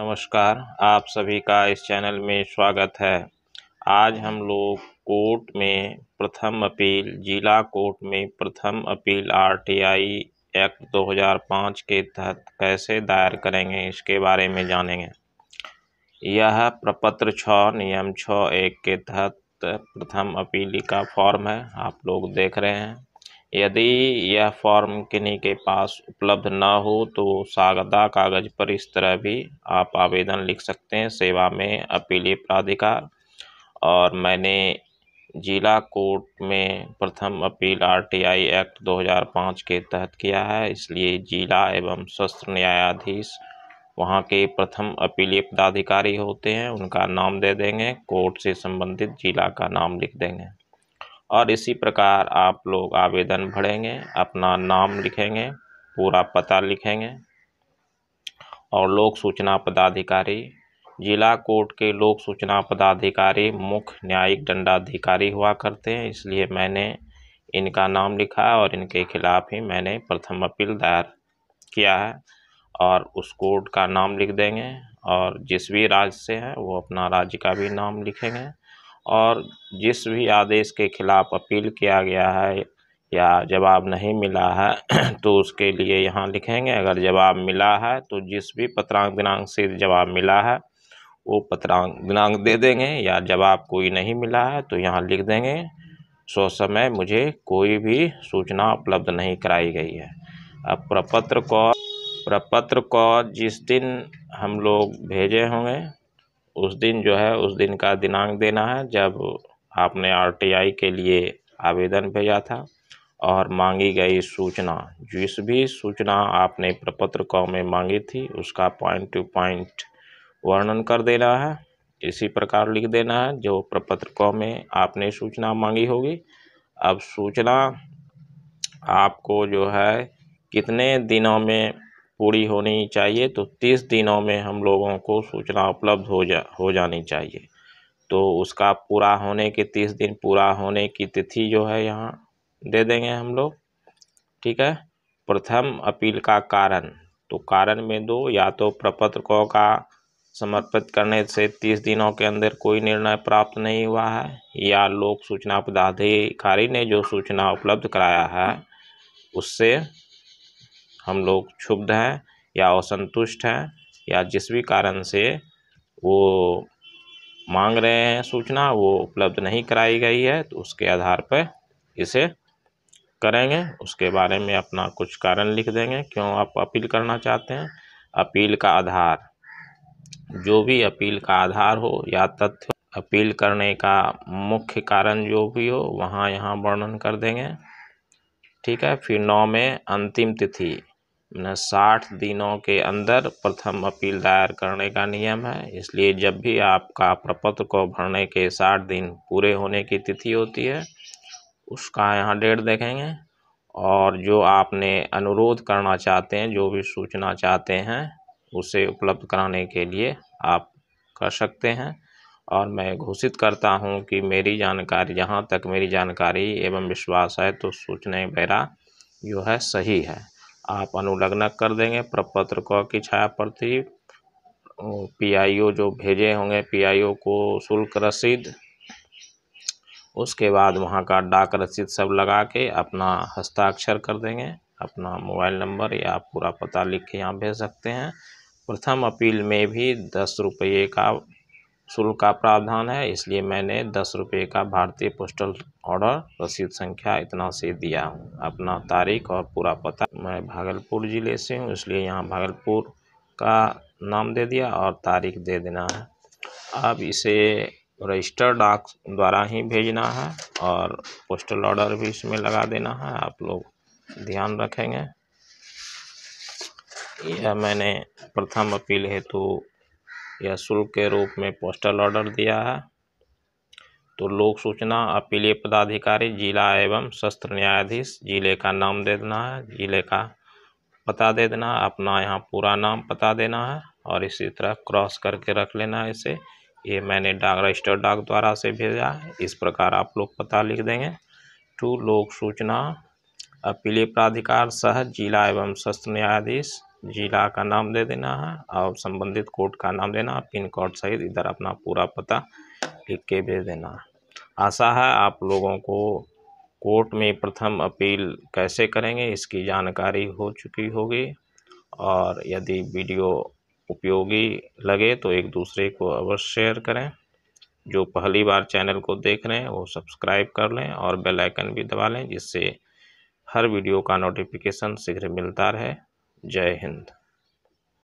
नमस्कार आप सभी का इस चैनल में स्वागत है आज हम लोग कोर्ट में प्रथम अपील जिला कोर्ट में प्रथम अपील आरटीआई एक्ट 2005 के तहत कैसे दायर करेंगे इसके बारे में जानेंगे यह प्रपत्र छः नियम छः एक के तहत प्रथम अपील का फॉर्म है आप लोग देख रहे हैं यदि यह फॉर्म किन्हीं के पास उपलब्ध ना हो तो सागदा कागज़ पर इस तरह भी आप आवेदन लिख सकते हैं सेवा में अपीलीय प्राधिकार और मैंने जिला कोर्ट में प्रथम अपील आरटीआई एक्ट 2005 के तहत किया है इसलिए जिला एवं शस्त्र न्यायाधीश वहाँ के प्रथम अपीलीय पदाधिकारी होते हैं उनका नाम दे देंगे कोर्ट से संबंधित जिला का नाम लिख देंगे और इसी प्रकार आप लोग आवेदन भरेंगे अपना नाम लिखेंगे पूरा पता लिखेंगे और लोक सूचना पदाधिकारी जिला कोर्ट के लोक सूचना पदाधिकारी मुख्य न्यायिक दंडाधिकारी हुआ करते हैं इसलिए मैंने इनका नाम लिखा और इनके खिलाफ़ ही मैंने प्रथम अपील दायर किया है और उस कोर्ट का नाम लिख देंगे और जिस भी राज्य से हैं वो अपना राज्य का भी नाम लिखेंगे और जिस भी आदेश के खिलाफ अपील किया गया है या जवाब नहीं मिला है तो उसके लिए यहाँ लिखेंगे अगर जवाब मिला है तो जिस भी पत्रांक दिनांक से जवाब मिला है वो पत्रांक दिनांक दे देंगे या जवाब कोई नहीं मिला है तो यहाँ लिख देंगे सो समय मुझे कोई भी सूचना उपलब्ध नहीं कराई गई है अब प्रपत्र को प्रपत्र को जिस दिन हम लोग भेजे होंगे उस दिन जो है उस दिन का दिनांक देना है जब आपने आरटीआई के लिए आवेदन भेजा था और मांगी गई सूचना जिस भी सूचना आपने प्रपत्र कौ में मांगी थी उसका पॉइंट टू पॉइंट वर्णन कर देना है इसी प्रकार लिख देना है जो प्रपत्र कौ में आपने सूचना मांगी होगी अब सूचना आपको जो है कितने दिनों में पूरी होनी चाहिए तो तीस दिनों में हम लोगों को सूचना उपलब्ध हो जा हो जानी चाहिए तो उसका पूरा होने के तीस दिन पूरा होने की तिथि जो है यहाँ दे देंगे हम लोग ठीक है प्रथम अपील का कारण तो कारण में दो या तो प्रपत्र को का समर्पित करने से तीस दिनों के अंदर कोई निर्णय प्राप्त नहीं हुआ है या लोक सूचना पदाधिकारी ने जो सूचना उपलब्ध कराया है उससे हम लोग क्षुब्ध हैं या असंतुष्ट हैं या जिस भी कारण से वो मांग रहे हैं सूचना वो उपलब्ध नहीं कराई गई है तो उसके आधार पर इसे करेंगे उसके बारे में अपना कुछ कारण लिख देंगे क्यों आप अपील करना चाहते हैं अपील का आधार जो भी अपील का आधार हो या तथ्य अपील करने का मुख्य कारण जो भी हो वहाँ यहाँ वर्णन कर देंगे ठीक है फिर नौ में अंतिम तिथि साठ दिनों के अंदर प्रथम अपील दायर करने का नियम है इसलिए जब भी आपका प्रपत्र को भरने के साठ दिन पूरे होने की तिथि होती है उसका यहाँ डेट देखेंगे और जो आपने अनुरोध करना चाहते हैं जो भी सूचना चाहते हैं उसे उपलब्ध कराने के लिए आप कर सकते हैं और मैं घोषित करता हूं कि मेरी जानकारी जहां तक मेरी जानकारी एवं विश्वास है तो सूचना मेरा जो है सही है आप अनुलग्न कर देंगे प्रपत्र क की छाया प्रति पी आई ओ जो भेजे होंगे पी आई ओ को शुल्क रसीद उसके बाद वहाँ का डाक रसीद सब लगा के अपना हस्ताक्षर कर देंगे अपना मोबाइल नंबर या पूरा पता लिख के यहाँ भेज सकते हैं प्रथम अपील में भी दस रुपये का शुल्क का प्रावधान है इसलिए मैंने दस रुपये का भारतीय पोस्टल ऑर्डर रसीद संख्या इतना से दिया हूँ अपना तारीख और पूरा पता मैं भागलपुर ज़िले से हूँ इसलिए यहाँ भागलपुर का नाम दे दिया और तारीख दे देना है अब इसे रजिस्टर डाक द्वारा ही भेजना है और पोस्टल ऑर्डर भी इसमें लगा देना है आप लोग ध्यान रखेंगे यह मैंने प्रथम अपील हेतु या शुल्क के रूप में पोस्टल ऑर्डर दिया है तो लोक सूचना अपीलीय पदाधिकारी जिला एवं सत्र न्यायाधीश जिले का नाम दे देना है जिले का पता दे देना है अपना यहाँ पूरा नाम पता देना है और इसी तरह क्रॉस करके रख लेना है इसे ये मैंने डाक रजिस्टर डाक द्वारा से भेजा है इस प्रकार आप लोग पता लिख देंगे टू लोक सूचना अपीलीय प्राधिकार सह जिला एवं सत्र न्यायाधीश जिला का नाम दे देना है और संबंधित कोर्ट का नाम देना पिन कोड सहित इधर अपना पूरा पता लिख के भेज देना आशा है आप लोगों को कोर्ट में प्रथम अपील कैसे करेंगे इसकी जानकारी हो चुकी होगी और यदि वीडियो उपयोगी लगे तो एक दूसरे को अवश्य शेयर करें जो पहली बार चैनल को देख रहे हैं वो सब्सक्राइब कर लें और बेल आइकन भी दबा लें जिससे हर वीडियो का नोटिफिकेशन शीघ्र मिलता रहे Jai Hind.